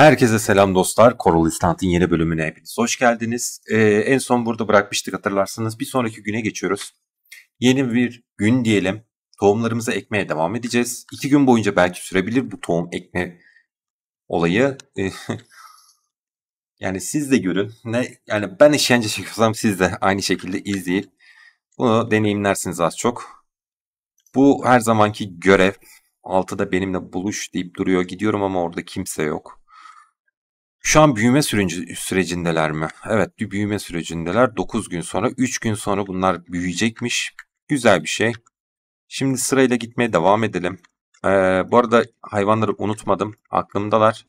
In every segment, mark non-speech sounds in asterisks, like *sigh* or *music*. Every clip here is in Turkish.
Herkese selam dostlar. Coral Instant'ın yeni bölümüne hepiniz hoş geldiniz. Ee, en son burada bırakmıştık hatırlarsanız. Bir sonraki güne geçiyoruz. Yeni bir gün diyelim. Tohumlarımızı ekmeye devam edeceğiz. İki gün boyunca belki sürebilir bu tohum ekme olayı. Ee, *laughs* yani siz de görün. Ne, yani ben işkence çekiyorsam siz de aynı şekilde izleyip bunu deneyimlersiniz az çok. Bu her zamanki görev. Altıda benimle buluş deyip duruyor. Gidiyorum ama orada kimse yok. Şu an büyüme süreci, sürecindeler mi? Evet bir büyüme sürecindeler. 9 gün sonra 3 gün sonra bunlar büyüyecekmiş. Güzel bir şey. Şimdi sırayla gitmeye devam edelim. Ee, bu arada hayvanları unutmadım. Aklımdalar.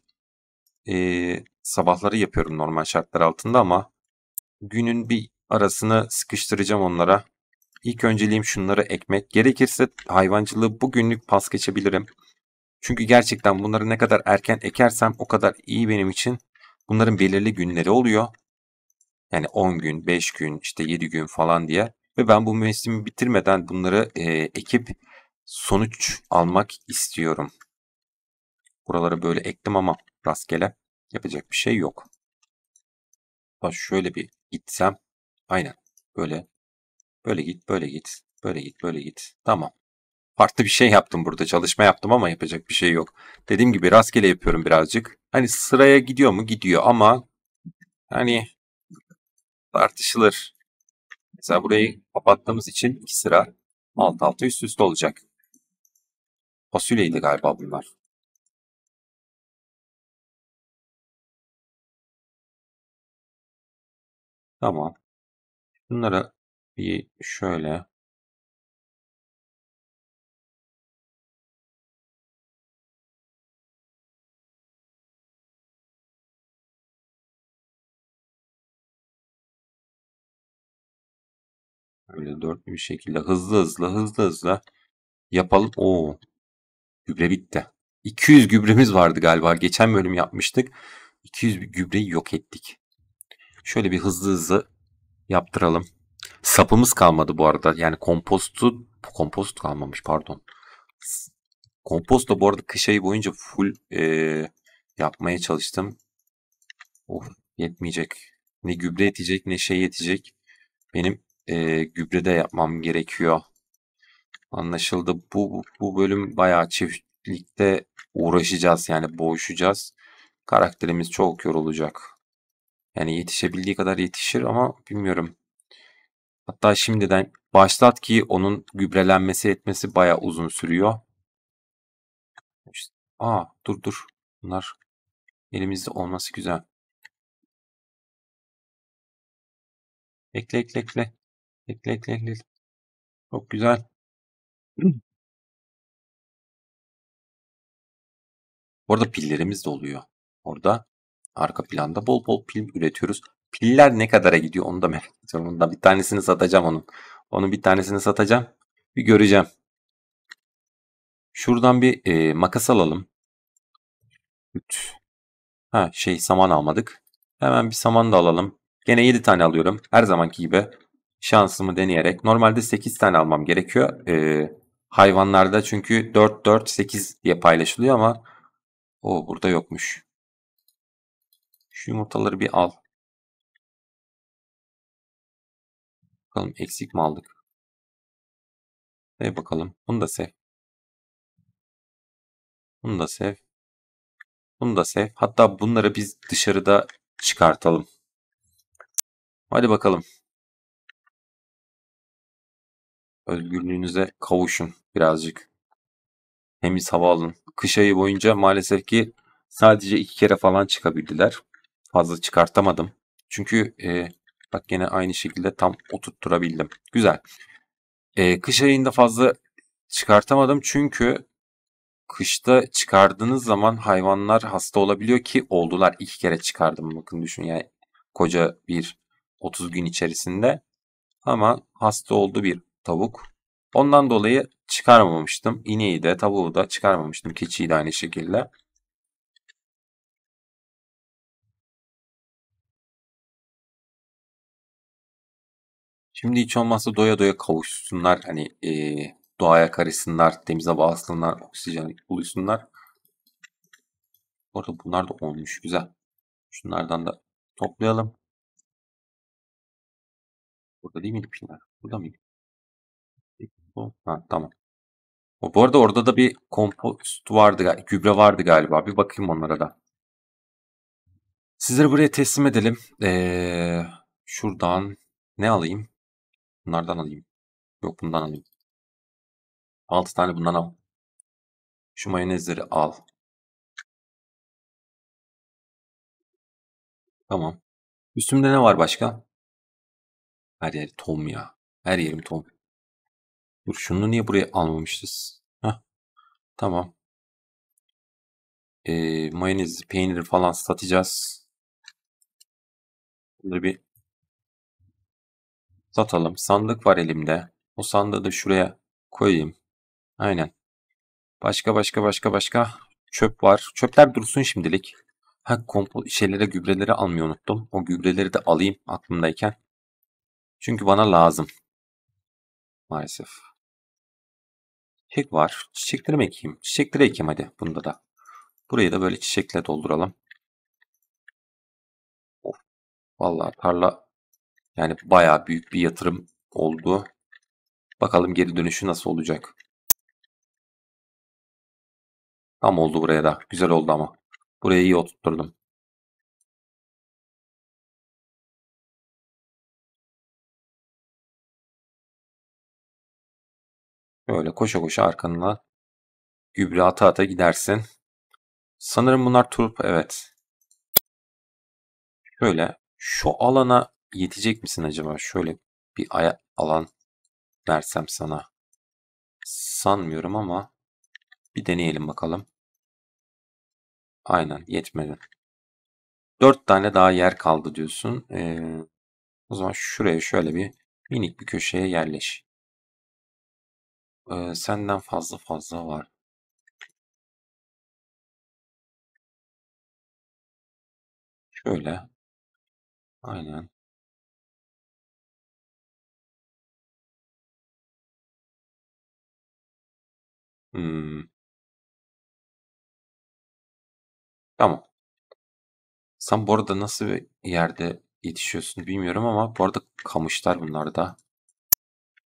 Ee, sabahları yapıyorum normal şartlar altında ama günün bir arasını sıkıştıracağım onlara. İlk önceliğim şunları ekmek. Gerekirse hayvancılığı bugünlük pas geçebilirim. Çünkü gerçekten bunları ne kadar erken ekersem o kadar iyi benim için. Bunların belirli günleri oluyor. Yani 10 gün, 5 gün, işte 7 gün falan diye. Ve ben bu mevsimi bitirmeden bunları e, ekip sonuç almak istiyorum. Buraları böyle ektim ama rastgele yapacak bir şey yok. Bak şöyle bir gitsem. Aynen böyle. Böyle git, böyle git, böyle git, böyle git. Tamam. Farklı bir şey yaptım burada. Çalışma yaptım ama yapacak bir şey yok. Dediğim gibi rastgele yapıyorum birazcık. Hani sıraya gidiyor mu? Gidiyor ama hani tartışılır. Mesela burayı kapattığımız için iki sıra alt altı üst üste olacak. Fasulyeydi galiba bunlar. Tamam. Bunları bir şöyle Öyle dörtlü bir şekilde hızlı hızlı hızlı hızlı yapalım. o Gübre bitti. 200 gübremiz vardı galiba. Geçen bölüm yapmıştık. 200 gübreyi yok ettik. Şöyle bir hızlı hızlı yaptıralım. Sapımız kalmadı bu arada. Yani kompostu kompost kalmamış pardon. Kompost da bu arada kış ayı boyunca full e, yapmaya çalıştım. Of oh, yetmeyecek. Ne gübre yetecek ne şey yetecek. Benim e, gübre de yapmam gerekiyor. Anlaşıldı. Bu, bu bölüm bayağı çiftlikte uğraşacağız yani boğuşacağız. Karakterimiz çok yorulacak. Yani yetişebildiği kadar yetişir ama bilmiyorum. Hatta şimdiden başlat ki onun gübrelenmesi etmesi baya uzun sürüyor. İşte, aa dur dur. Bunlar elimizde olması güzel. Ekle ekle ekle. Ekle ekle ekle. Çok güzel. Orada *clears throat* pillerimiz de oluyor. Orada arka planda bol bol pil üretiyoruz. Piller ne kadara gidiyor onu da merak *laughs* ediyorum. da bir tanesini satacağım onun. Onun bir tanesini satacağım. Bir göreceğim. Şuradan bir e, makas alalım. Ha şey saman almadık. Hemen bir saman da alalım. Gene 7 tane alıyorum. Her zamanki gibi şansımı deneyerek normalde 8 tane almam gerekiyor. Ee, hayvanlarda çünkü 4 4 8 diye paylaşılıyor ama o burada yokmuş. Şu yumurtaları bir al. Bakalım eksik mi aldık? Sev bakalım. Bunu da sev. Bunu da sev. Bunu da sev. Hatta bunları biz dışarıda çıkartalım. Hadi bakalım. özgürlüğünüze kavuşun birazcık. Temiz hava alın. Kış ayı boyunca maalesef ki sadece iki kere falan çıkabildiler. Fazla çıkartamadım. Çünkü e, bak yine aynı şekilde tam oturtturabildim. Güzel. E, kış ayında fazla çıkartamadım çünkü kışta çıkardığınız zaman hayvanlar hasta olabiliyor ki oldular. iki kere çıkardım bakın düşün yani koca bir 30 gün içerisinde ama hasta oldu bir tavuk. Ondan dolayı çıkarmamıştım. İneği de tavuğu da çıkarmamıştım. Keçiyi de aynı şekilde. Şimdi hiç olmazsa doya doya kavuşsunlar. Hani e, doğaya karışsınlar, denize bağlasınlar, oksijen buluşsunlar. Bu arada bunlar da olmuş. Güzel. Şunlardan da toplayalım. Burada değil mi pinler? Burada mıydı? bu. Ha, tamam. O, bu arada orada da bir kompost vardı, gübre vardı galiba. Bir bakayım onlara da. Sizleri buraya teslim edelim. Ee, şuradan ne alayım? Bunlardan alayım. Yok bundan alayım. 6 tane bundan al. Şu mayonezleri al. Tamam. Üstümde ne var başka? Her yer tom ya. Her yerim tom. Dur şunu niye buraya almamışız? Heh. Tamam. Ee, mayonezi, peynir falan satacağız. Bunları bir satalım. Sandık var elimde. O sandığı da şuraya koyayım. Aynen. Başka başka başka başka çöp var. Çöpler dursun şimdilik. Ha kompo şeylere gübreleri almayı unuttum. O gübreleri de alayım aklımdayken. Çünkü bana lazım. Maalesef. Çiçek var. Çiçekleri mi ekeyim? Çiçekleri ekeyim hadi bunda da. Burayı da böyle çiçekle dolduralım. Of. Vallahi tarla yani bayağı büyük bir yatırım oldu. Bakalım geri dönüşü nasıl olacak. Tam oldu buraya da. Güzel oldu ama. Burayı iyi oturtturdum. Böyle koşa koşa arkanına gübre ata ata gidersin. Sanırım bunlar turp evet. Şöyle şu alana yetecek misin acaba? Şöyle bir aya alan versem sana. Sanmıyorum ama bir deneyelim bakalım. Aynen yetmedi. dört tane daha yer kaldı diyorsun. Ee, o zaman şuraya şöyle bir minik bir köşeye yerleş. Ee, senden fazla fazla var. Şöyle. Aynen. Hmm. Tamam. Sen bu arada nasıl bir yerde yetişiyorsun bilmiyorum ama bu arada kamışlar bunlar da.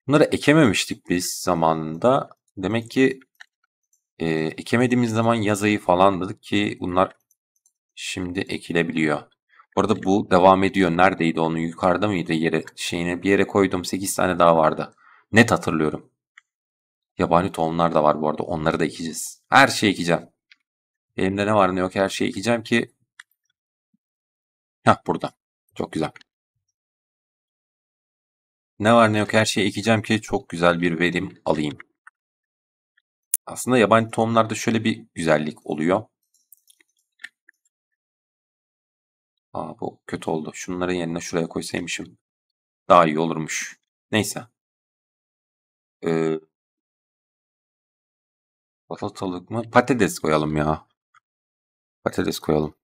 Bunları ekememiştik biz zamanında. Demek ki e, ekemediğimiz zaman yaz ayı dedik ki bunlar şimdi ekilebiliyor. Orada bu devam ediyor. Neredeydi onu? Yukarıda mıydı? Yere, şeyine bir yere koydum. 8 tane daha vardı. Net hatırlıyorum. Yabani tohumlar da var bu arada. Onları da ekeceğiz. Her şeyi ekeceğim. Elimde ne var ne yok her şeyi ekeceğim ki. Heh burada. Çok güzel ne var ne yok her şeyi ekeceğim ki çok güzel bir verim alayım. Aslında yabancı tohumlarda şöyle bir güzellik oluyor. Aa bu kötü oldu. Şunları yerine şuraya koysaymışım. Daha iyi olurmuş. Neyse. Ee, Salatalık mı? Patates koyalım ya. Patates koyalım.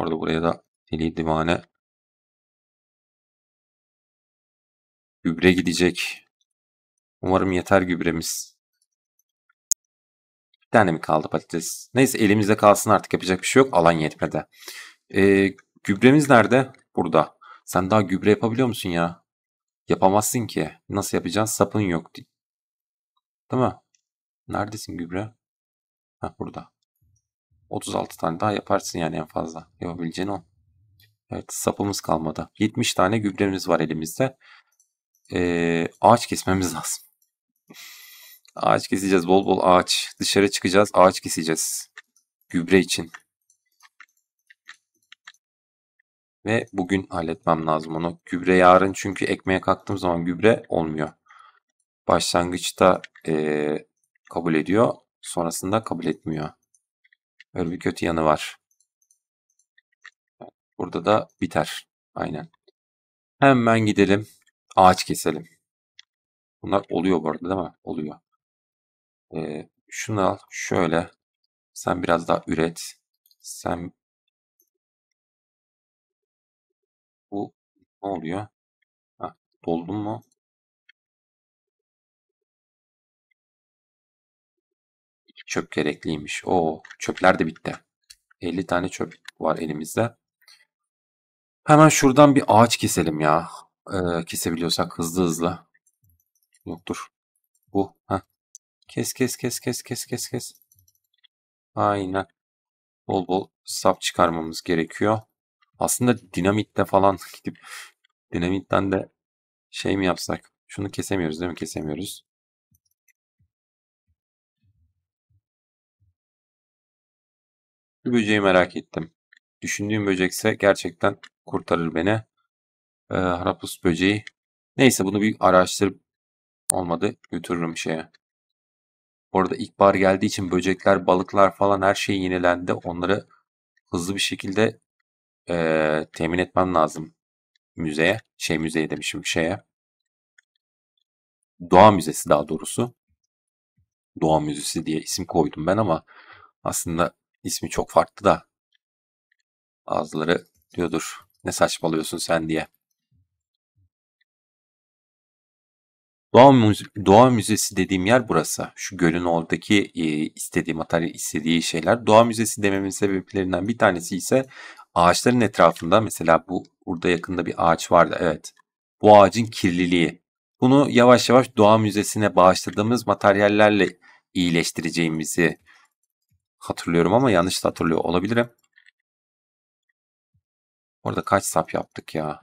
Bu arada buraya da deli divane gübre gidecek. Umarım yeter gübremiz. Bir tane mi kaldı patates? Neyse elimizde kalsın artık yapacak bir şey yok. Alan yetmedi. Ee, gübremiz nerede? Burada. Sen daha gübre yapabiliyor musun ya? Yapamazsın ki. Nasıl yapacaksın? Sapın yok. Değil mi? Neredesin gübre? Ha burada. 36 tane daha yaparsın yani en fazla. Yapabileceğin o. Evet sapımız kalmadı. 70 tane gübremiz var elimizde. Ee, ağaç kesmemiz *laughs* lazım. Ağaç keseceğiz. Bol bol ağaç. Dışarı çıkacağız. Ağaç keseceğiz. Gübre için. Ve bugün halletmem lazım onu. Gübre yarın çünkü ekmeğe kalktığım zaman gübre olmuyor. Başlangıçta e, kabul ediyor. Sonrasında kabul etmiyor. Böyle bir kötü yanı var. Burada da biter. Aynen. Hemen gidelim. Ağaç keselim. Bunlar oluyor bu arada değil mi? Oluyor. Ee, şunu al. Şöyle. Sen biraz daha üret. Sen bu ne oluyor? Ha, doldun mu? Çöp gerekliymiş. O çöpler de bitti. 50 tane çöp var elimizde. Hemen şuradan bir ağaç keselim ya. Ee, kesebiliyorsak hızlı hızlı. Yoktur. Bu. Heh. Kes kes kes kes kes kes kes. Aynen. Bol bol sap çıkarmamız gerekiyor. Aslında dinamitle falan *laughs* gidip dinamitten de şey mi yapsak? Şunu kesemiyoruz değil mi? Kesemiyoruz. Bu böceği merak ettim. Düşündüğüm böcekse gerçekten kurtarır beni. Ee, harapus böceği. Neyse bunu bir araştırıp olmadı götürürüm şeye. Orada ilkbahar geldiği için böcekler, balıklar falan her şey yenilendi. Onları hızlı bir şekilde e, temin etmem lazım müzeye. Şey müzeye demişim şeye. Doğa Müzesi daha doğrusu. Doğa Müzesi diye isim koydum ben ama aslında ismi çok farklı da bazıları diyordur ne saçmalıyorsun sen diye. Doğa, müze, doğa müzesi dediğim yer burası. Şu gölün oradaki e, istediği materyal, istediği şeyler. Doğa müzesi dememin sebeplerinden bir tanesi ise ağaçların etrafında mesela bu burada yakında bir ağaç vardı evet. Bu ağacın kirliliği. Bunu yavaş yavaş doğa müzesine bağışladığımız materyallerle iyileştireceğimizi hatırlıyorum ama yanlış da hatırlıyor olabilirim. Orada kaç sap yaptık ya?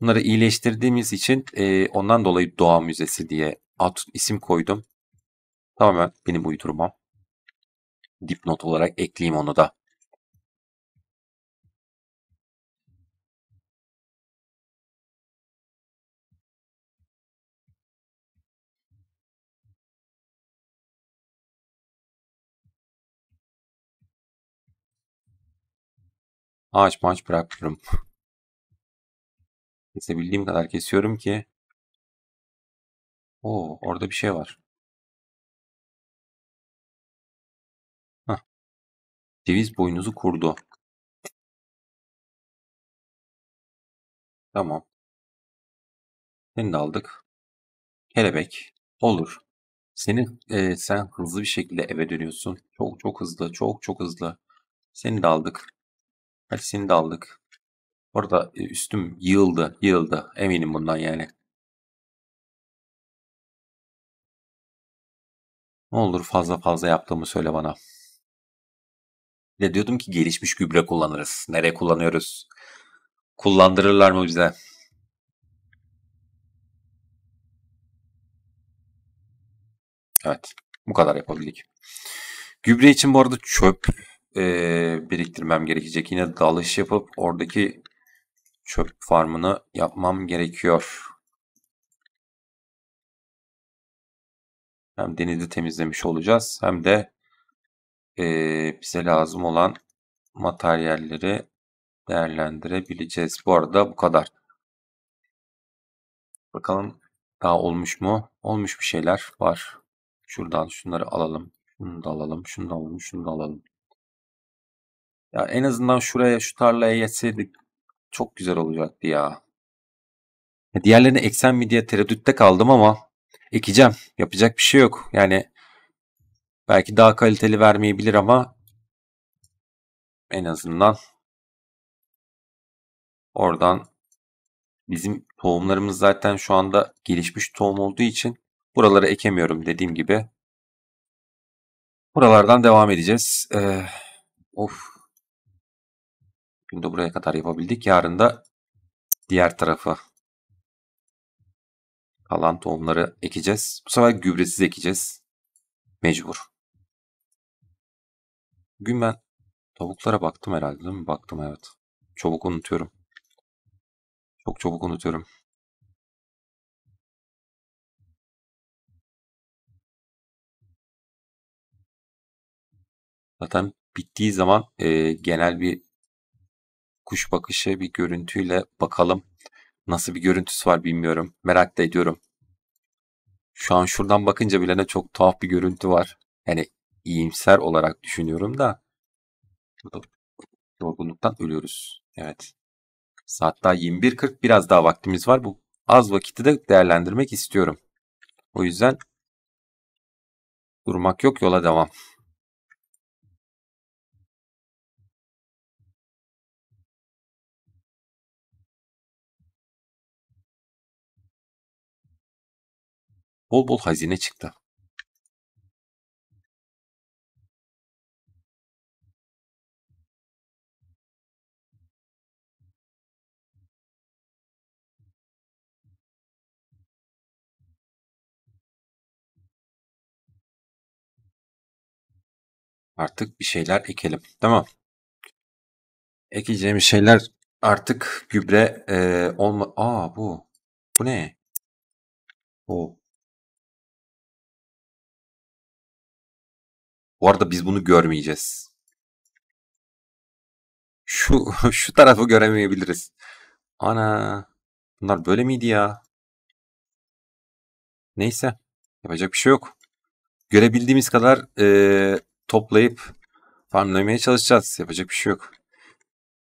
Bunları iyileştirdiğimiz için e, ondan dolayı Doğa Müzesi diye ad, isim koydum. Tamamen benim uydurmam. Dipnot olarak ekleyeyim onu da. Ağaç maç Neyse bildiğim kadar kesiyorum ki. Oo orada bir şey var. Hah. Ceviz boynuzu kurdu. Tamam. Seni de aldık. Kelebek. Olur. Seni e, sen hızlı bir şekilde eve dönüyorsun. Çok çok hızlı, çok çok hızlı. Seni de aldık. Hadi de aldık. Orada e, üstüm yığıldı, yığıldı. Eminim bundan yani. Ne olur fazla fazla yaptığımı söyle bana. Ne diyordum ki gelişmiş gübre kullanırız. Nereye kullanıyoruz? Kullandırırlar mı bize? Evet. Bu kadar yapabildik. Gübre için bu arada çöp e, biriktirmem gerekecek. Yine dalış yapıp oradaki çöp farmını yapmam gerekiyor. Hem denizi temizlemiş olacağız hem de e, bize lazım olan materyalleri değerlendirebileceğiz. Bu arada bu kadar. Bakalım daha olmuş mu? Olmuş bir şeyler var. Şuradan şunları alalım. Şunu da alalım. Şunu da alalım. Şunu da alalım. Ya en azından şuraya şu tarlaya yetseydik çok güzel olacaktı ya. diğerlerini eksen mi diye tereddütte kaldım ama ekeceğim. Yapacak bir şey yok. Yani belki daha kaliteli vermeyebilir ama en azından oradan bizim tohumlarımız zaten şu anda gelişmiş tohum olduğu için buraları ekemiyorum dediğim gibi. Buralardan devam edeceğiz. Ee, of Bugün de buraya kadar yapabildik. Yarın da diğer tarafı kalan tohumları ekeceğiz. Bu sefer gübresiz ekeceğiz. Mecbur. Bugün ben tavuklara baktım herhalde değil mi? Baktım evet. Çabuk unutuyorum. Çok çabuk unutuyorum. Zaten bittiği zaman e, genel bir kuş bakışı bir görüntüyle bakalım. Nasıl bir görüntüsü var bilmiyorum. Merak da ediyorum. Şu an şuradan bakınca bile ne çok tuhaf bir görüntü var. Yani iyimser olarak düşünüyorum da. Yorgunluktan ölüyoruz. Evet. Saat daha 21.40 biraz daha vaktimiz var. Bu az vakiti de değerlendirmek istiyorum. O yüzden durmak yok yola devam. bol bol hazine çıktı. Artık bir şeyler ekelim. Tamam. Ekeceğimiz şeyler artık gübre e, olma... Aa bu. Bu ne? O. Bu arada biz bunu görmeyeceğiz. Şu *laughs* şu tarafı göremeyebiliriz. Ana bunlar böyle miydi ya? Neyse yapacak bir şey yok. Görebildiğimiz kadar e, toplayıp farmlamaya çalışacağız. Yapacak bir şey yok.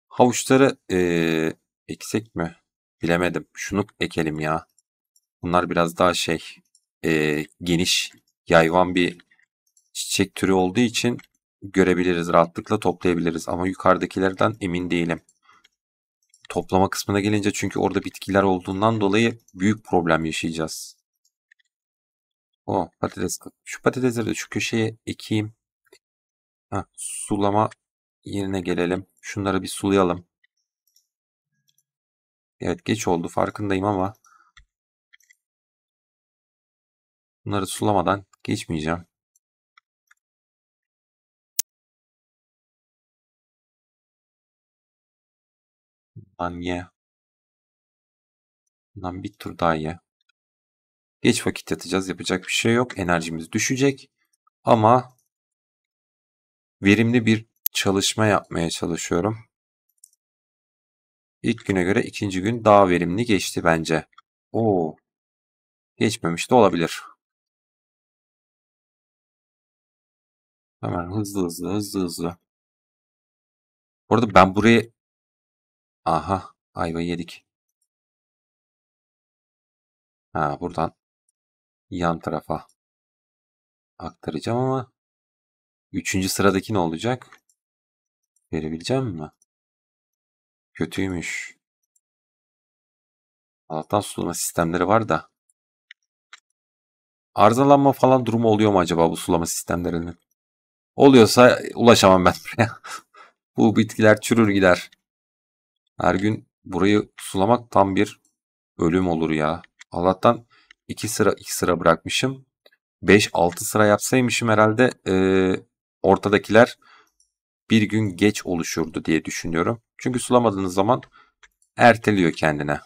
Havuçları e, eksik mi? Bilemedim. Şunu ekelim ya. Bunlar biraz daha şey e, geniş yayvan bir çiçek türü olduğu için görebiliriz rahatlıkla toplayabiliriz ama yukarıdakilerden emin değilim. Toplama kısmına gelince çünkü orada bitkiler olduğundan dolayı büyük problem yaşayacağız. O oh, patates. Şu patatesleri de şu köşeye ekeyim. Heh, sulama yerine gelelim. Şunları bir sulayalım. Evet geç oldu farkındayım ama bunları sulamadan geçmeyeceğim. Lan ye. Lan bir tur daha ye. Geç vakit yatacağız. Yapacak bir şey yok. Enerjimiz düşecek. Ama verimli bir çalışma yapmaya çalışıyorum. İlk güne göre ikinci gün daha verimli geçti bence. Oo. Geçmemiş de olabilir. Hemen hızlı hızlı hızlı hızlı. Orada ben buraya Aha ayva yedik. Ha buradan yan tarafa aktaracağım ama üçüncü sıradaki ne olacak? Verebileceğim mi? Kötüymüş. Allah'tan sulama sistemleri var da. Arızalanma falan durumu oluyor mu acaba bu sulama sistemlerinin? Oluyorsa ulaşamam ben *laughs* buraya. bu bitkiler çürür gider. Her gün burayı sulamak tam bir ölüm olur ya. Allah'tan 2 sıra 2 sıra bırakmışım. 5-6 sıra yapsaymışım herhalde e, ortadakiler bir gün geç oluşurdu diye düşünüyorum. Çünkü sulamadığınız zaman erteliyor kendine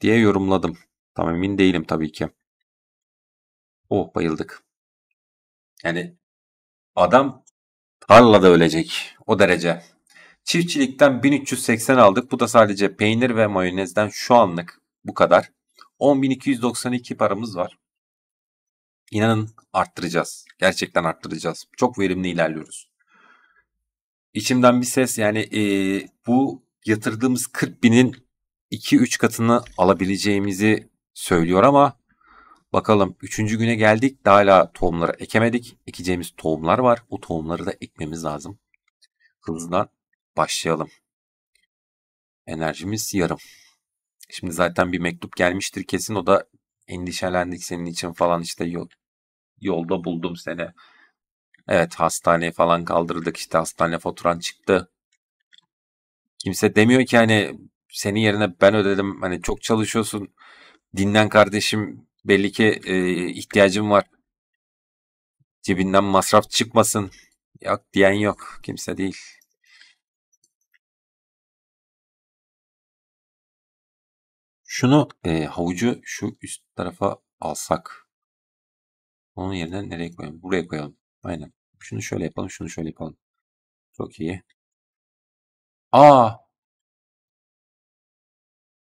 diye yorumladım. Tam emin değilim tabii ki. Oh bayıldık. Yani adam tarlada ölecek o derece. Çiftçilikten 1380 aldık. Bu da sadece peynir ve mayonezden şu anlık bu kadar. 10.292 paramız var. İnanın arttıracağız. Gerçekten arttıracağız. Çok verimli ilerliyoruz. İçimden bir ses yani e, bu yatırdığımız 40 binin 2-3 katını alabileceğimizi söylüyor ama bakalım 3. güne geldik daha hala tohumları ekemedik. Ekeceğimiz tohumlar var. O tohumları da ekmemiz lazım. Hızlıdan başlayalım. Enerjimiz yarım. Şimdi zaten bir mektup gelmiştir kesin o da endişelendik senin için falan işte yol, yolda buldum seni. Evet hastaneye falan kaldırdık işte hastane faturan çıktı. Kimse demiyor ki hani senin yerine ben ödedim hani çok çalışıyorsun dinlen kardeşim belli ki e, ihtiyacım var. Cebinden masraf çıkmasın. Yok diyen yok kimse değil. Şunu e, havucu şu üst tarafa alsak. Onun yerine nereye koyalım? Buraya koyalım. Aynen. Şunu şöyle yapalım. Şunu şöyle yapalım. Çok iyi. Aa!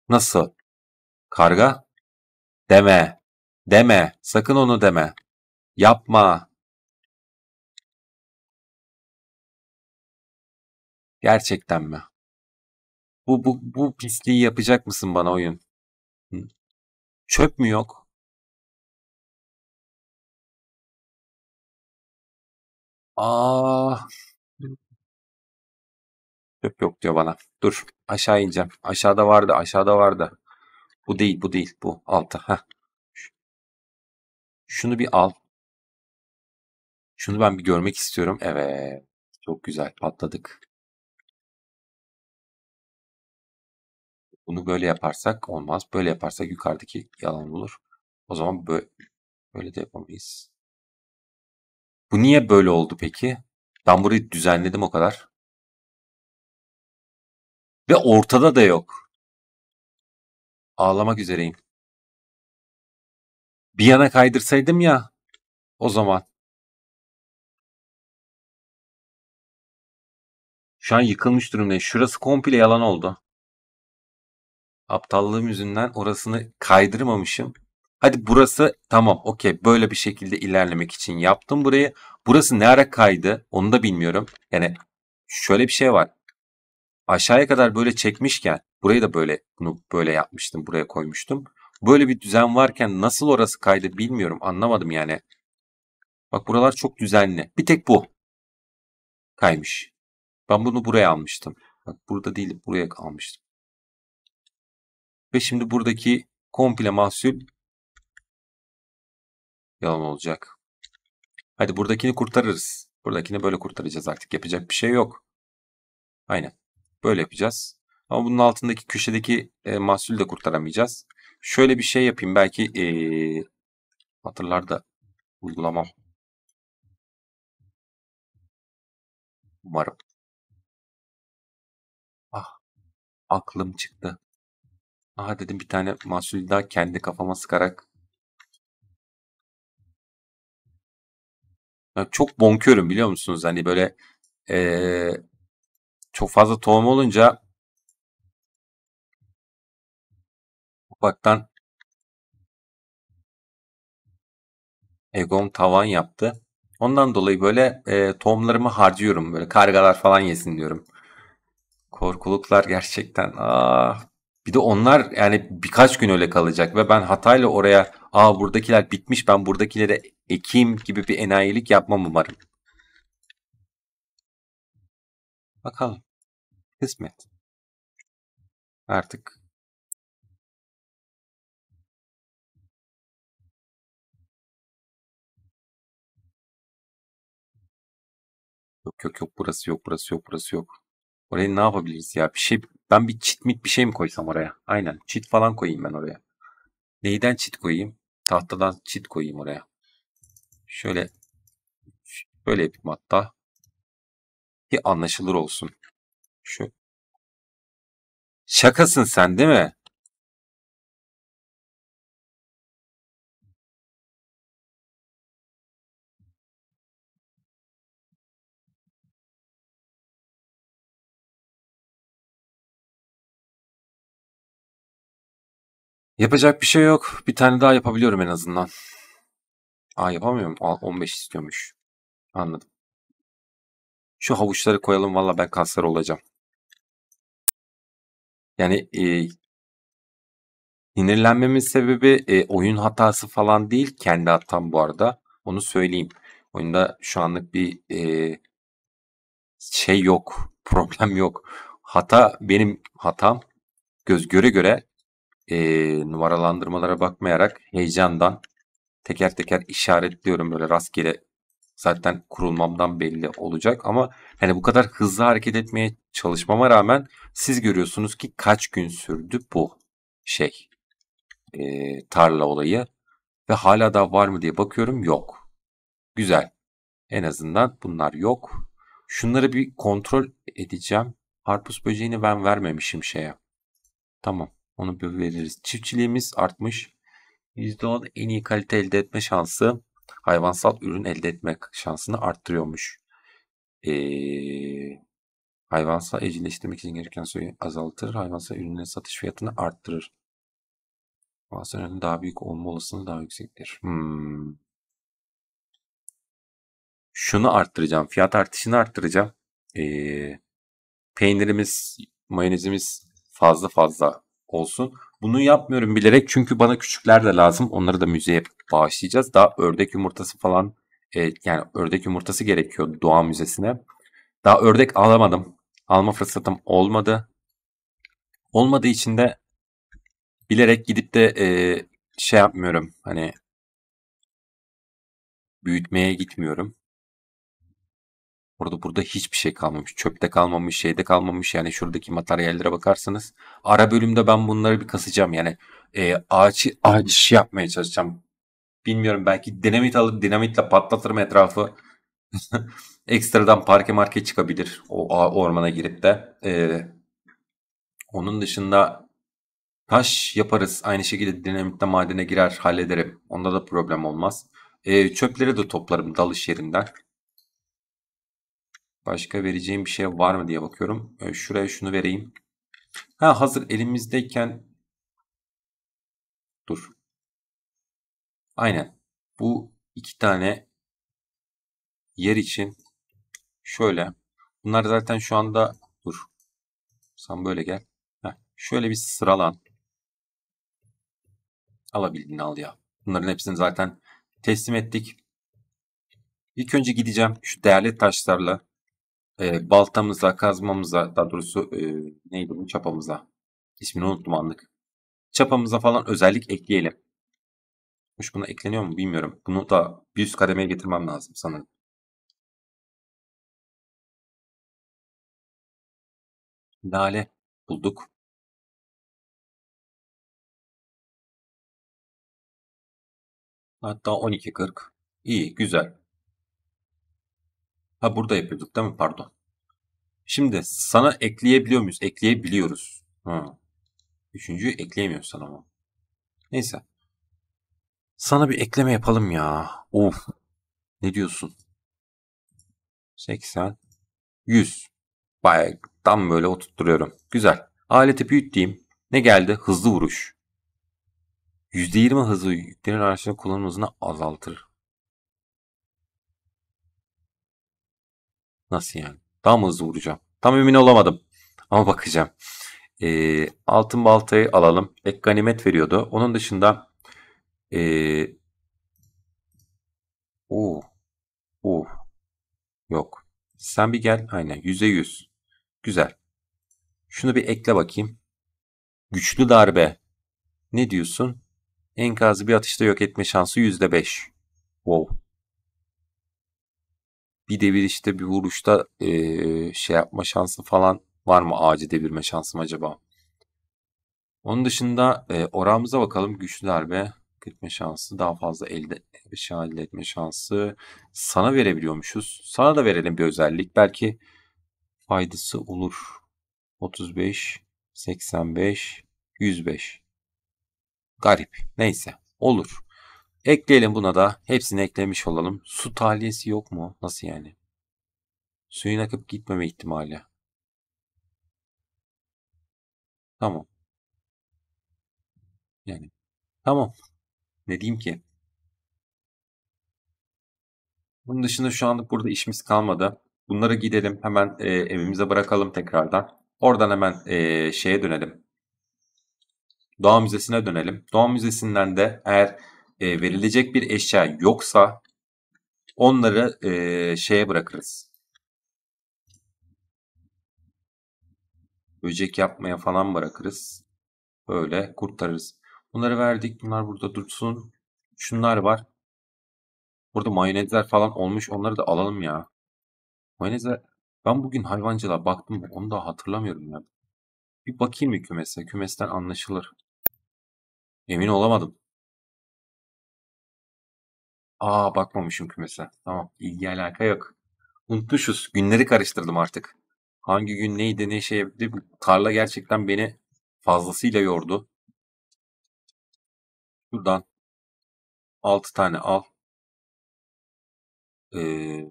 Nasıl? Karga? Deme. Deme. Sakın onu deme. Yapma. Gerçekten mi? Bu, bu, bu pisliği yapacak mısın bana oyun? Çöp mü yok? Ah. Çöp yok diyor bana. Dur aşağı ineceğim. Aşağıda vardı aşağıda vardı. Bu değil bu değil bu altta. Heh. Şunu bir al. Şunu ben bir görmek istiyorum. Evet. Çok güzel patladık. Bunu böyle yaparsak olmaz. Böyle yaparsak yukarıdaki yalan olur. O zaman böyle, böyle de yapamayız. Bu niye böyle oldu peki? Ben burayı düzenledim o kadar. Ve ortada da yok. Ağlamak üzereyim. Bir yana kaydırsaydım ya o zaman. Şu an yıkılmış durumdayım. Şurası komple yalan oldu. Aptallığım yüzünden orasını kaydırmamışım. Hadi burası tamam okey böyle bir şekilde ilerlemek için yaptım burayı. Burası ne ara kaydı onu da bilmiyorum. Yani şöyle bir şey var. Aşağıya kadar böyle çekmişken burayı da böyle bunu böyle yapmıştım buraya koymuştum. Böyle bir düzen varken nasıl orası kaydı bilmiyorum anlamadım yani. Bak buralar çok düzenli. Bir tek bu kaymış. Ben bunu buraya almıştım. Bak burada değil buraya almıştım. Ve şimdi buradaki komple mahsul yalan olacak. Hadi buradakini kurtarırız. Buradakini böyle kurtaracağız artık. Yapacak bir şey yok. Aynen. Böyle yapacağız. Ama bunun altındaki köşedeki e, mahsulü de kurtaramayacağız. Şöyle bir şey yapayım. Belki e, hatırlar da uygulamam. Umarım. Ah. Aklım çıktı. Aha dedim bir tane mahsul daha kendi kafama sıkarak. Ya çok bonkörüm biliyor musunuz? Hani böyle ee, çok fazla tohum olunca ufaktan egom tavan yaptı. Ondan dolayı böyle e, tohumlarımı harcıyorum. Böyle kargalar falan yesin diyorum. Korkuluklar gerçekten. Ah bir de onlar yani birkaç gün öyle kalacak ve ben hatayla oraya aa buradakiler bitmiş ben buradakilere ekeyim gibi bir enayilik yapmam umarım. Bakalım. Kısmet. Artık Yok yok yok burası yok burası yok burası yok. Orayı ne yapabiliriz ya? Bir şey ben bir çit mit bir şey mi koysam oraya? Aynen. Çit falan koyayım ben oraya. Neyden çit koyayım? Tahtadan çit koyayım oraya. Şöyle böyle yapayım hatta. bir anlaşılır olsun. Şu. Şakasın sen değil mi? Yapacak bir şey yok. Bir tane daha yapabiliyorum en azından. Aa yapamıyorum. Aa, 15 istiyormuş. Anladım. Şu havuçları koyalım. Valla ben kanser olacağım. Yani e, sinirlenmemin sebebi e, oyun hatası falan değil. Kendi hatam bu arada. Onu söyleyeyim. Oyunda şu anlık bir e, şey yok. *laughs* Problem yok. Hata benim hatam. Göz göre göre e, numaralandırmalara bakmayarak heyecandan teker teker işaretliyorum böyle rastgele zaten kurulmamdan belli olacak ama hani bu kadar hızlı hareket etmeye çalışmama rağmen siz görüyorsunuz ki kaç gün sürdü bu şey e, tarla olayı ve hala da var mı diye bakıyorum yok. Güzel. En azından bunlar yok. Şunları bir kontrol edeceğim. Harpus böceğini ben vermemişim şeye. Tamam. Onu bir veririz. Çiftçiliğimiz artmış. %10 en iyi kalite elde etme şansı hayvansal ürün elde etmek şansını arttırıyormuş. Ee, hayvansal evcilleştirmek için gereken suyu azaltır. Hayvansal ürünlerin satış fiyatını arttırır. Hayvansal ürünün daha büyük olma olasılığı daha yüksektir. Hmm. Şunu arttıracağım. Fiyat artışını arttıracağım. Ee, peynirimiz, mayonezimiz fazla fazla olsun. Bunu yapmıyorum bilerek çünkü bana küçükler de lazım. Onları da müzeye bağışlayacağız. Daha ördek yumurtası falan e, yani ördek yumurtası gerekiyor doğa müzesine. Daha ördek alamadım. Alma fırsatım olmadı. Olmadığı için de bilerek gidip de e, şey yapmıyorum. Hani büyütmeye gitmiyorum. Orada burada hiçbir şey kalmamış. Çöpte kalmamış, şeyde kalmamış. Yani şuradaki materyallere bakarsanız. Ara bölümde ben bunları bir kasacağım. Yani e, ağaçı ağaç yapmaya çalışacağım. Bilmiyorum belki dinamit alıp dinamitle patlatırım etrafı. *laughs* Ekstradan parke market çıkabilir o, o ormana girip de. E, onun dışında taş yaparız. Aynı şekilde dinamitle madene girer hallederim. Onda da problem olmaz. E, çöpleri de toplarım dalış yerinden. Başka vereceğim bir şey var mı diye bakıyorum. Ee, şuraya şunu vereyim. Ha hazır elimizdeyken dur. Aynen. Bu iki tane yer için şöyle. Bunlar zaten şu anda dur. Sen böyle gel. Heh. Şöyle bir sıralan. Alabildiğini al ya. Bunların hepsini zaten teslim ettik. İlk önce gideceğim şu değerli taşlarla e, baltamıza, kazmamıza, daha doğrusu e, neydi bu çapamıza. İsmini unuttum anlık. Çapamıza falan özellik ekleyelim. Hoş buna ekleniyor mu bilmiyorum. Bunu da bir üst kademeye getirmem lazım sanırım. Lale bulduk. Hatta 12.40. İyi, güzel. Ha burada yapıyorduk değil mi? Pardon. Şimdi sana ekleyebiliyor muyuz? Ekleyebiliyoruz. Ha. Üçüncüyü ekleyemiyoruz sana ama. Neyse. Sana bir ekleme yapalım ya. Of. Ne diyorsun? 80. 100. Bayağı tam böyle oturtturuyorum. Güzel. Aleti büyüt diyeyim. Ne geldi? Hızlı vuruş. %20 hızı yüklenen araçların kullanım hızını azaltır. Nasıl yani? Daha mı hızlı vuracağım? Tam emin olamadım. Ama bakacağım. E, altın baltayı alalım. Ek ganimet veriyordu. Onun dışında e, o, o, yok. Sen bir gel. Aynen. Yüzde yüz. Güzel. Şunu bir ekle bakayım. Güçlü darbe. Ne diyorsun? Enkazı bir atışta yok etme şansı yüzde beş. Wow bir devirişte bir vuruşta e, şey yapma şansı falan var mı ağacı devirme şansım acaba? Onun dışında e, oramıza bakalım güçlü darbe gitme şansı daha fazla elde bir şey elde etme şansı sana verebiliyormuşuz. Sana da verelim bir özellik belki faydası olur. 35, 85, 105. Garip. Neyse olur. Ekleyelim buna da. Hepsini eklemiş olalım. Su tahliyesi yok mu? Nasıl yani? Suyun akıp gitmeme ihtimali. Tamam. Yani tamam. Ne diyeyim ki? Bunun dışında şu anlık burada işimiz kalmadı. Bunları gidelim hemen e, evimize bırakalım tekrardan. Oradan hemen e, şeye dönelim. Doğa Müzesi'ne dönelim. Doğa Müzesi'nden de eğer e, verilecek bir eşya yoksa onları e, şeye bırakırız. Böcek yapmaya falan bırakırız. Böyle kurtarırız. Bunları verdik. Bunlar burada dursun. Şunlar var. Burada mayonezler falan olmuş. Onları da alalım ya. Mayonezler. Ben bugün hayvancılığa baktım. Onu da hatırlamıyorum ya. Bir bakayım bir kümese. Kümesten anlaşılır. Emin olamadım. Aa bakmamışım kümese. Tamam. ilgi alaka yok. Unutmuşuz. Günleri karıştırdım artık. Hangi gün neydi ne şey yaptı. Tarla gerçekten beni fazlasıyla yordu. Buradan 6 tane al. Ee,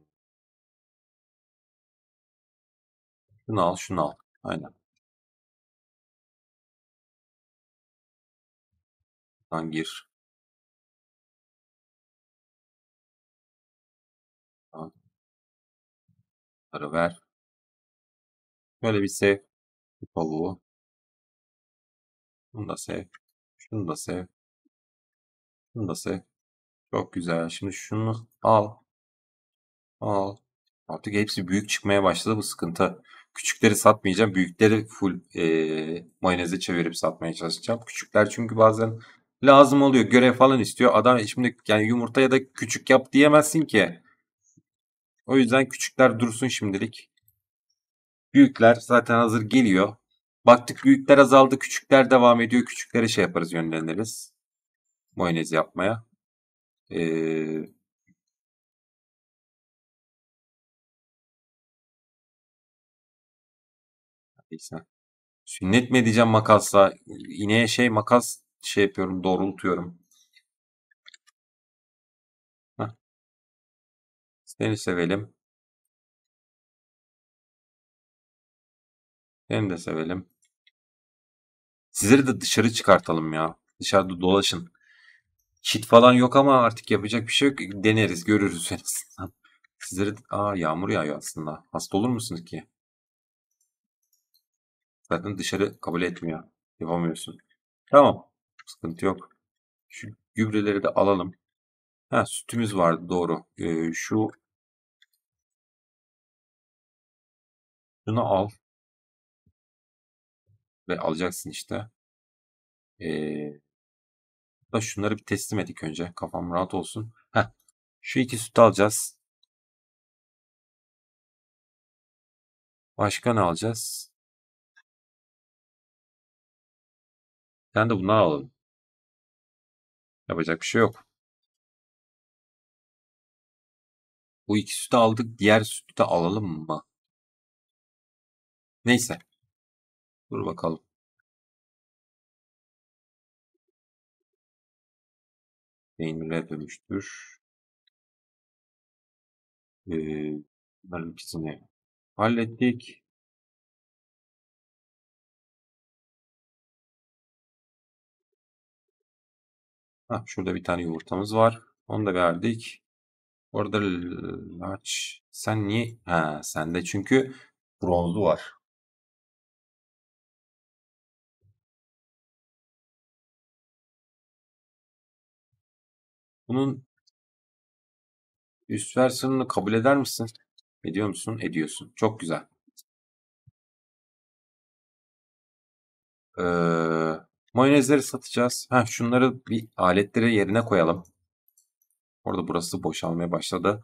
şunu al şunu al. Aynen. Buradan gir. Tamam. Bunları ver. Böyle bir save. Bu Bunu da save. Şunu da save. Şunu da save. Çok güzel. Şimdi şunu al. Al. Artık hepsi büyük çıkmaya başladı bu sıkıntı. Küçükleri satmayacağım. Büyükleri full e, mayoneze çevirip satmaya çalışacağım. Küçükler çünkü bazen lazım oluyor. Görev falan istiyor. Adam şimdi yani yumurta ya da küçük yap diyemezsin ki. O yüzden küçükler dursun şimdilik. Büyükler zaten hazır geliyor. Baktık büyükler azaldı, küçükler devam ediyor. Küçüklere şey yaparız, yönleniriz. Mayonez yapmaya. Ee, geldiyse. Sünnet mi edeceğim makasla? İneğe şey makas şey yapıyorum doğrultuyorum. Seni sevelim. Seni de sevelim. Sizleri de dışarı çıkartalım ya. Dışarıda dolaşın. Şit falan yok ama artık yapacak bir şey yok. Deneriz, görürüz en azından. Sizleri... Aa yağmur yağıyor aslında. Hasta olur musunuz ki? Zaten dışarı kabul etmiyor. Yapamıyorsun. Tamam. Sıkıntı yok. Şu gübreleri de alalım. Ha sütümüz vardı doğru. Ee, şu Şunu al. Ve alacaksın işte. Ee, da şunları bir teslim edik önce. Kafam rahat olsun. Heh. Şu iki sütü alacağız. Başka ne alacağız? Sen de bunları alalım. Yapacak bir şey yok. Bu iki sütü aldık. Diğer sütü de alalım mı? Neyse. Dur bakalım. Peynire dönüştür. Ee, bunların ikisini hallettik. Heh, şurada bir tane yumurtamız var. Onu da verdik. Orada large. Sen niye? Ha, sende çünkü bronzu var. Bunun üst versiyonunu kabul eder misin? Ediyor musun? Ediyorsun. Çok güzel. Ee, mayonezleri satacağız. Ha, şunları bir aletlere yerine koyalım. Orada burası boşalmaya başladı.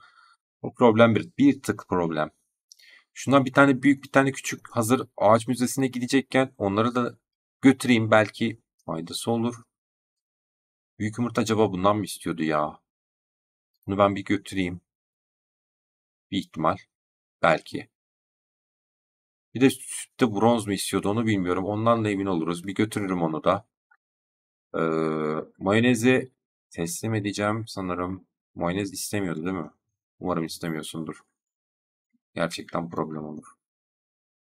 O problem bir, bir tık problem. Şundan bir tane büyük bir tane küçük hazır ağaç müzesine gidecekken onları da götüreyim belki faydası olur. Büyük yumurta acaba bundan mı istiyordu ya? Bunu ben bir götüreyim. Bir ihtimal. Belki. Bir de sütte bronz mu istiyordu onu bilmiyorum. Ondan da emin oluruz. Bir götürürüm onu da. Ee, mayonezi teslim edeceğim sanırım. Mayonez istemiyordu değil mi? Umarım istemiyorsundur. Gerçekten problem olur.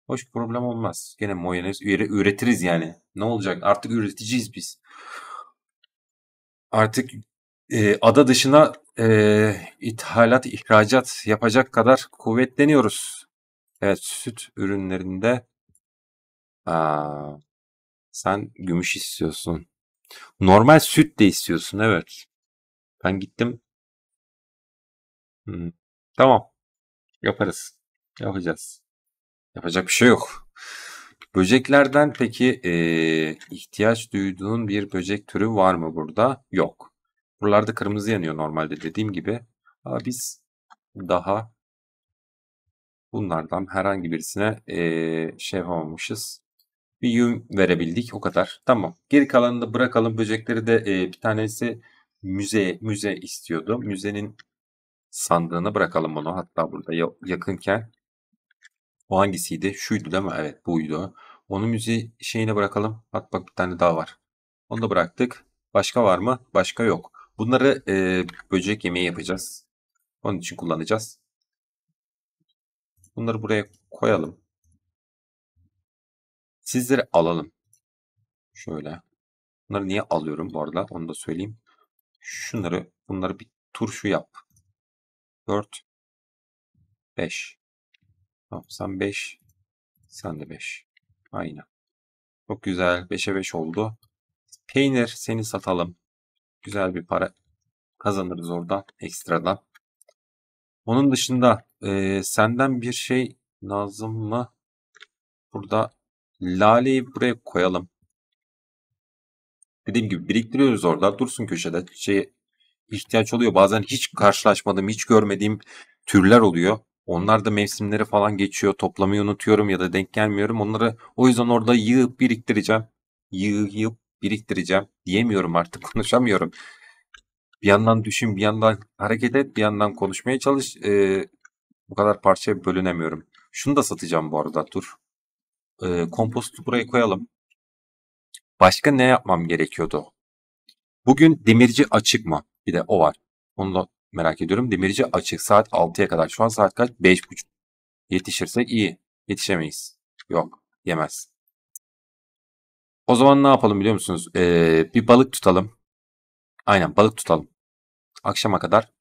Hoş problem olmaz. Gene mayonez üretiriz yani. Ne olacak? Artık üreticiyiz biz artık e, ada dışına e, ithalat, ihracat yapacak kadar kuvvetleniyoruz. Evet süt ürünlerinde aa, sen gümüş istiyorsun. Normal süt de istiyorsun evet. Ben gittim. Hmm, tamam. Yaparız. Yapacağız. Yapacak bir şey yok. Böceklerden peki e, ihtiyaç duyduğun bir böcek türü var mı burada? Yok. Buralarda kırmızı yanıyor normalde dediğim gibi. Ama biz daha bunlardan herhangi birisine e, şey yapamamışız. Bir yum verebildik o kadar. Tamam. Geri kalanını da bırakalım. Böcekleri de e, bir tanesi müze müze istiyordu. Müzenin sandığını bırakalım onu. Hatta burada yakınken o hangisiydi? Şuydu değil mi? Evet buydu. Onu müziği şeyine bırakalım. At bak bir tane daha var. Onu da bıraktık. Başka var mı? Başka yok. Bunları e, böcek yemeği yapacağız. Onun için kullanacağız. Bunları buraya koyalım. Sizleri alalım. Şöyle. Bunları niye alıyorum bu arada? Onu da söyleyeyim. Şunları, bunları bir turşu yap. 4 5 Tamam sen 5. Sen de 5. Aynen. Çok güzel. 5'e 5 oldu. Peynir seni satalım. Güzel bir para kazanırız oradan ekstradan. Onun dışında e, senden bir şey lazım mı? Burada laleyi buraya koyalım. Dediğim gibi biriktiriyoruz orada. Dursun köşede. Şey, ihtiyaç oluyor. Bazen hiç karşılaşmadığım, hiç görmediğim türler oluyor. Onlar da mevsimleri falan geçiyor. Toplamayı unutuyorum ya da denk gelmiyorum. Onları o yüzden orada yığıp biriktireceğim. Yığıp biriktireceğim. Diyemiyorum artık *laughs* konuşamıyorum. Bir yandan düşün, bir yandan hareket et, bir yandan konuşmaya çalış. Ee, bu kadar parçaya bölünemiyorum. Şunu da satacağım bu arada dur. Ee, kompostu buraya koyalım. Başka ne yapmam gerekiyordu? Bugün demirci açık mı? Bir de o var. Onu da merak ediyorum. Demirci açık saat 6'ya kadar. Şu an saat kaç? 5.30. Yetişirsek iyi. Yetişemeyiz. Yok yemez. O zaman ne yapalım biliyor musunuz? Ee, bir balık tutalım. Aynen balık tutalım. Akşama kadar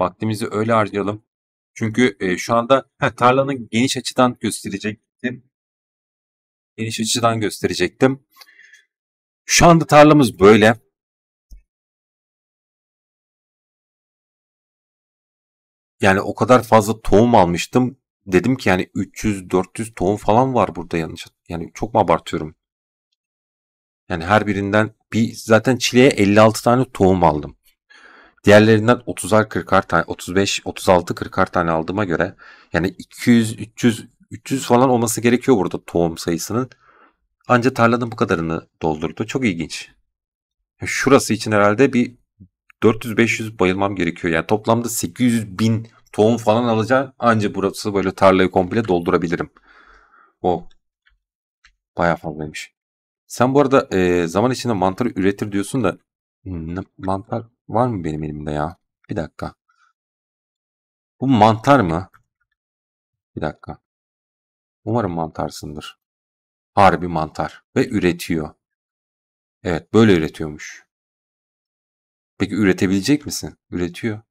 vaktimizi öyle harcayalım. Çünkü e, şu anda heh, tarlanın geniş açıdan gösterecektim. Geniş açıdan gösterecektim. Şu anda tarlamız böyle. yani o kadar fazla tohum almıştım. Dedim ki yani 300-400 tohum falan var burada yanlış. Yani çok mu abartıyorum? Yani her birinden bir zaten çileye 56 tane tohum aldım. Diğerlerinden 30'ar 40 tane 35 36 40'ar tane aldığıma göre yani 200 300 300 falan olması gerekiyor burada tohum sayısının. Ancak tarlanın bu kadarını doldurdu. Çok ilginç. Şurası için herhalde bir 400-500 bayılmam gerekiyor. Yani toplamda 800 bin tohum falan alacağım. Anca burası böyle tarlayı komple doldurabilirim. O baya fazlaymış. Sen bu arada e, zaman içinde mantarı üretir diyorsun da hmm, mantar var mı benim elimde ya? Bir dakika. Bu mantar mı? Bir dakika. Umarım mantarsındır. Harbi mantar ve üretiyor. Evet böyle üretiyormuş. Peki üretebilecek misin? Üretiyor.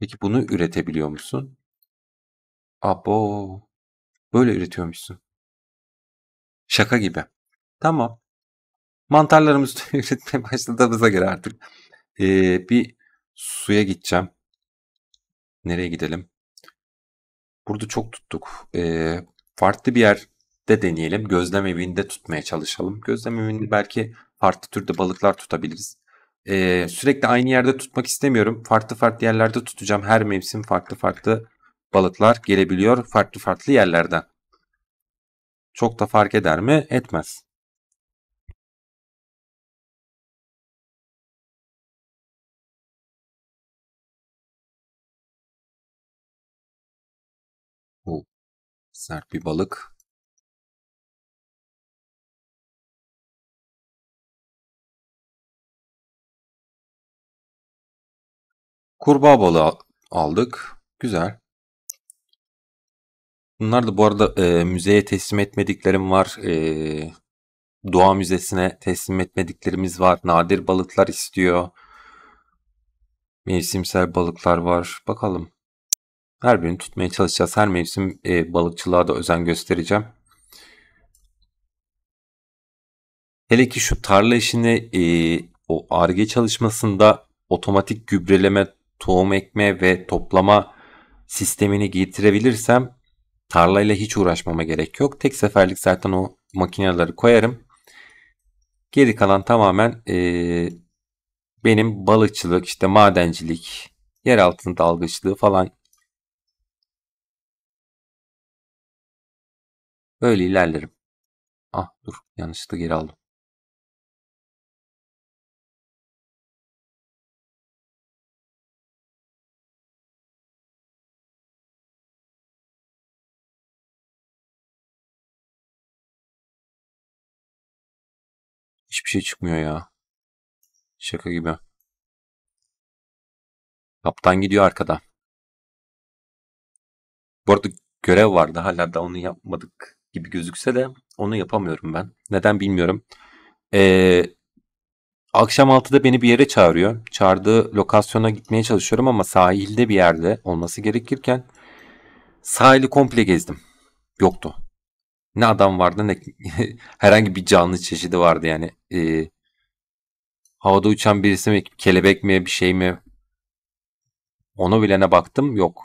Peki bunu üretebiliyor musun? Abo. Böyle üretiyormuşsun. Şaka gibi. Tamam. Mantarlarımızı *laughs* üretmeye başladığımıza göre artık ee, bir suya gideceğim. Nereye gidelim? Burada çok tuttuk. Ee, farklı bir yerde deneyelim. Gözlem evinde tutmaya çalışalım. Gözlem evinde belki farklı türde balıklar tutabiliriz. Ee, sürekli aynı yerde tutmak istemiyorum. Farklı farklı yerlerde tutacağım. Her mevsim farklı farklı balıklar gelebiliyor farklı farklı yerlerden. Çok da fark eder mi? Etmez. Bu sert bir balık. Kurbağa balığı aldık. Güzel. Bunlar da bu arada e, müzeye teslim etmediklerim var. E, doğa müzesine teslim etmediklerimiz var. Nadir balıklar istiyor. Mevsimsel balıklar var. Bakalım. Her birini tutmaya çalışacağız. Her mevsim e, balıkçılığa da özen göstereceğim. Hele ki şu tarla işini e, o arge çalışmasında otomatik gübreleme tohum ekme ve toplama sistemini getirebilirsem tarlayla hiç uğraşmama gerek yok. Tek seferlik zaten o makineleri koyarım. Geri kalan tamamen e, benim balıkçılık, işte madencilik, yer altında dalgıçlığı falan böyle ilerlerim. Ah dur yanlışlıkla geri aldım. şey çıkmıyor ya. Şaka gibi. Kaptan gidiyor arkada. Bu arada görev vardı hala da onu yapmadık gibi gözükse de onu yapamıyorum ben. Neden bilmiyorum. Ee, akşam 6'da beni bir yere çağırıyor. Çağırdığı lokasyona gitmeye çalışıyorum ama sahilde bir yerde olması gerekirken sahili komple gezdim. Yoktu ne adam vardı ne *laughs* herhangi bir canlı çeşidi vardı yani. E, havada uçan birisi mi kelebek mi bir şey mi ona bilene baktım yok.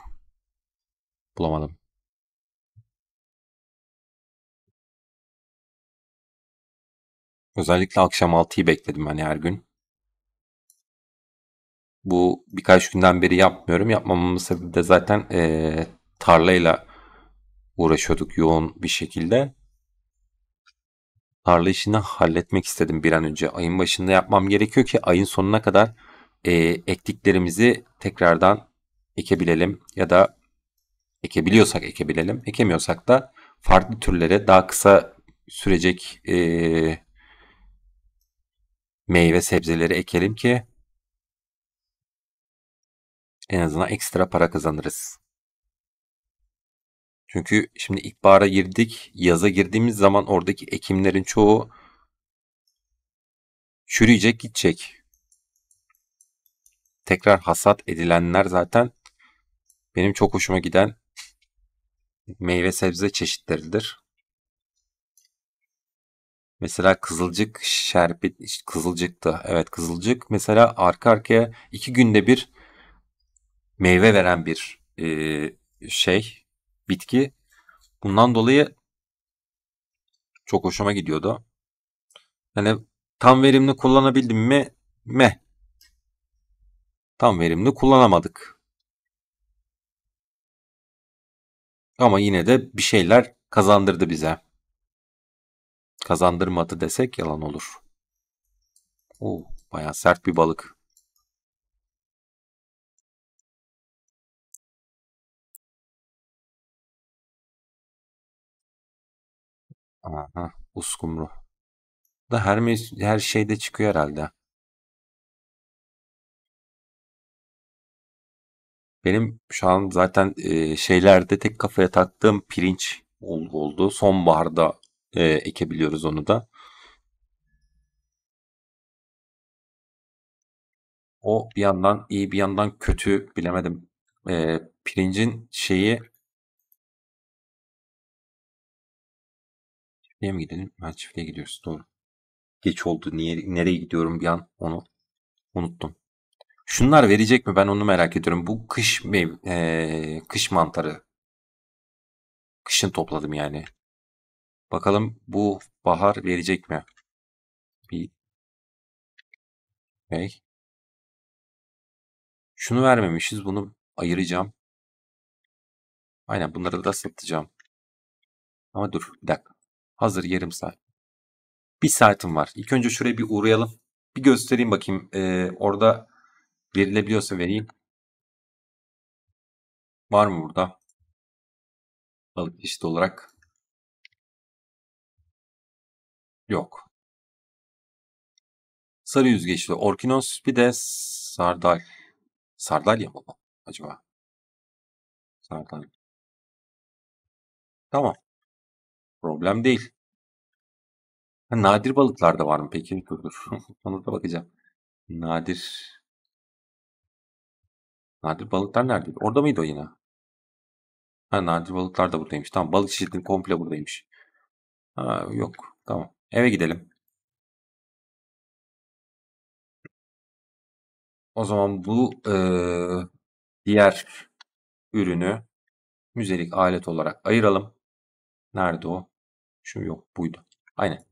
Bulamadım. Özellikle akşam 6'yı bekledim hani her gün. Bu birkaç günden beri yapmıyorum. Yapmamamın sebebi de zaten e, tarlayla uğraşıyorduk yoğun bir şekilde. Tarla işini halletmek istedim bir an önce. Ayın başında yapmam gerekiyor ki ayın sonuna kadar e, ektiklerimizi tekrardan ekebilelim ya da ekebiliyorsak ekebilelim, ekemiyorsak da farklı türlere daha kısa sürecek e, meyve sebzeleri ekelim ki en azından ekstra para kazanırız. Çünkü şimdi ilkbahara girdik, yaza girdiğimiz zaman oradaki ekimlerin çoğu çürüyecek, gidecek. Tekrar hasat edilenler zaten benim çok hoşuma giden meyve sebze çeşitleridir. Mesela kızılcık şerbet kızılcık da evet kızılcık mesela arka arkaya iki günde bir meyve veren bir e, şey bitki. Bundan dolayı çok hoşuma gidiyordu. Yani tam verimli kullanabildim mi? Me. Tam verimli kullanamadık. Ama yine de bir şeyler kazandırdı bize. Kazandırmadı desek yalan olur. Oo, bayağı sert bir balık. Aha, uskumru. Da her, her şeyde çıkıyor herhalde. Benim şu an zaten e, şeylerde tek kafaya taktığım pirinç oldu. Sonbaharda e, ekebiliyoruz onu da. O bir yandan iyi bir yandan kötü bilemedim. E, pirincin şeyi çiftliğe mi gidelim? Ben çiftliğe gidiyoruz doğru. Geç oldu. Niye, nereye gidiyorum bir an onu unuttum. Şunlar verecek mi ben onu merak ediyorum. Bu kış meyve, ee, kış mantarı. Kışın topladım yani. Bakalım bu bahar verecek mi? Bir Hey. Şunu vermemişiz. Bunu ayıracağım. Aynen bunları da satacağım. Ama dur bir dakika. Hazır yarım saat. Bir saatim var. İlk önce şuraya bir uğrayalım. Bir göstereyim bakayım. Ee, orada verilebiliyorsa vereyim. Var mı burada? Balık çeşidi olarak. Yok. Sarı yüzgeçli orkinos bir de sardal. Sardalya mı bu acaba? Sardal. Tamam. Problem değil. Nadir balıklar da var mı peki? Dur dur. *laughs* Ona da bakacağım. Nadir. Nadir balıklar neredeydi? Orada mıydı o yine? Ha, nadir balıklar da buradaymış. Tamam balık çeşitleri komple buradaymış. Ha, yok. Tamam. Eve gidelim. O zaman bu e, diğer ürünü müzelik alet olarak ayıralım. Nerede o? Şu yok buydu. Aynen.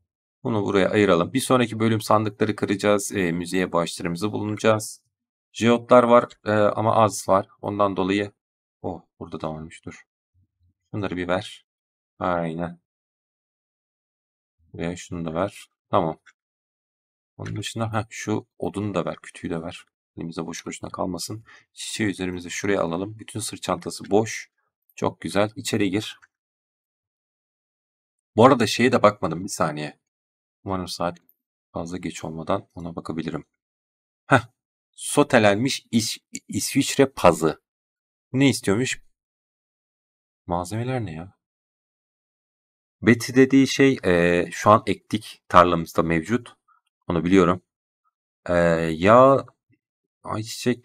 Bunu buraya ayıralım. Bir sonraki bölüm sandıkları kıracağız. E, müziğe bağışlarımızı bulunacağız. Jeotlar var e, ama az var. Ondan dolayı. Oh burada da varmış dur. Bunları bir ver. Aynen. Buraya şunu da ver. Tamam. Onun dışında heh, şu odunu da ver. Kütüğü de ver. Elimize boş boşuna kalmasın. Çiçeği üzerimize şuraya alalım. Bütün sırt çantası boş. Çok güzel. İçeri gir. Bu arada şeye de bakmadım bir saniye. Umarım saat fazla geç olmadan ona bakabilirim. Heh. Sotelenmiş İs İsviçre pazı. Ne istiyormuş? Malzemeler ne ya? Beti dediği şey e, şu an ektik tarlamızda mevcut. Onu biliyorum. E, ya ayçiçek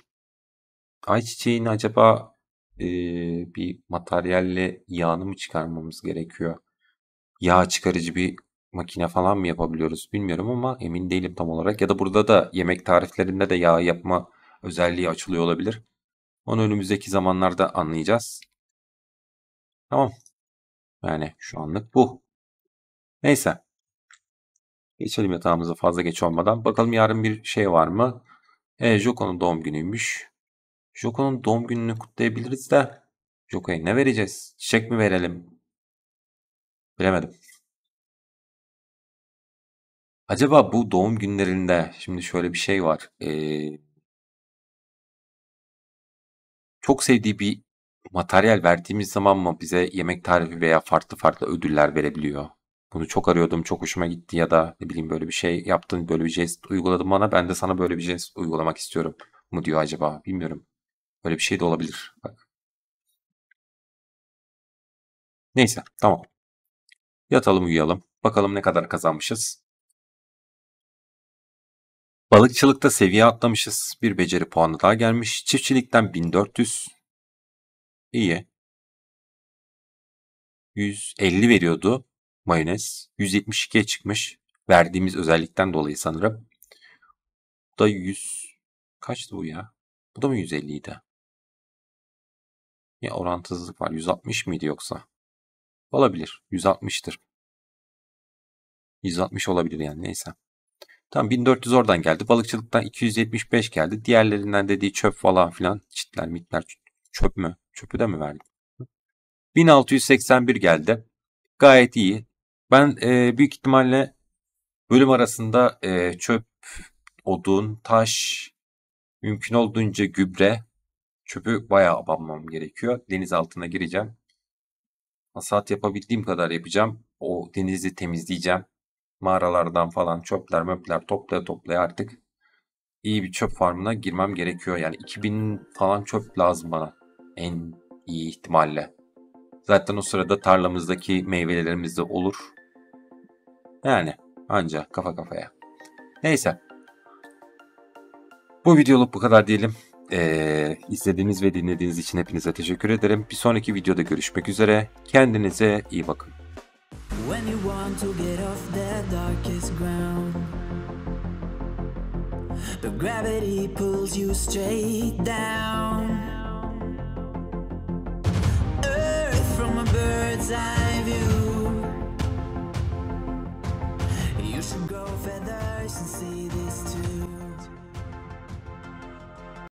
ayçiçeğini acaba e, bir materyalle yağını mı çıkarmamız gerekiyor? yağ çıkarıcı bir makine falan mı yapabiliyoruz bilmiyorum ama emin değilim tam olarak. Ya da burada da yemek tariflerinde de yağ yapma özelliği açılıyor olabilir. Onu önümüzdeki zamanlarda anlayacağız. Tamam. Yani şu anlık bu. Neyse. Geçelim yatağımıza fazla geç olmadan. Bakalım yarın bir şey var mı? E, Joko'nun doğum günüymüş. Joko'nun doğum gününü kutlayabiliriz de Joko'ya ne vereceğiz? Çiçek mi verelim? Bilemedim. Acaba bu doğum günlerinde şimdi şöyle bir şey var. Eee çok sevdiği bir materyal verdiğimiz zaman mı bize yemek tarifi veya farklı farklı ödüller verebiliyor? Bunu çok arıyordum, çok hoşuma gitti ya da ne bileyim böyle bir şey yaptın, böyle bir jest uyguladın bana. Ben de sana böyle bir jest uygulamak istiyorum mu diyor acaba? Bilmiyorum. Böyle bir şey de olabilir. Bak. Neyse, tamam. Yatalım uyuyalım. Bakalım ne kadar kazanmışız. Balıkçılıkta seviye atlamışız. Bir beceri puanı daha gelmiş. Çiftçilikten 1400. İyi. 150 veriyordu mayonez. 172'ye çıkmış. Verdiğimiz özellikten dolayı sanırım. Bu da 100. Kaçtı bu ya? Bu da mı 150 idi? Ya orantısızlık var. 160 mıydı yoksa? Olabilir. 160'tır. 160 olabilir yani neyse. Tamam 1400 oradan geldi. Balıkçılıktan 275 geldi. Diğerlerinden dediği çöp falan filan. Çitler mitler çöp mü? Çöpü de mi verdi? 1681 geldi. Gayet iyi. Ben e, büyük ihtimalle bölüm arasında e, çöp, odun, taş, mümkün olduğunca gübre, çöpü bayağı abanmam gerekiyor. Deniz altına gireceğim. Hasat yapabildiğim kadar yapacağım. O denizi temizleyeceğim. Mağaralardan falan çöpler möpler toplaya toplaya artık iyi bir çöp farmına girmem gerekiyor. Yani 2000 falan çöp lazım bana. En iyi ihtimalle. Zaten o sırada tarlamızdaki meyvelerimiz de olur. Yani ancak kafa kafaya. Neyse. Bu videoluk bu kadar diyelim. Ee, izlediğiniz ve dinlediğiniz için hepinize teşekkür ederim. Bir sonraki videoda görüşmek üzere. Kendinize iyi bakın. When you want to get off the darkest ground But gravity pulls you straight down Earth from a bird's eye view You should grow feathers and see the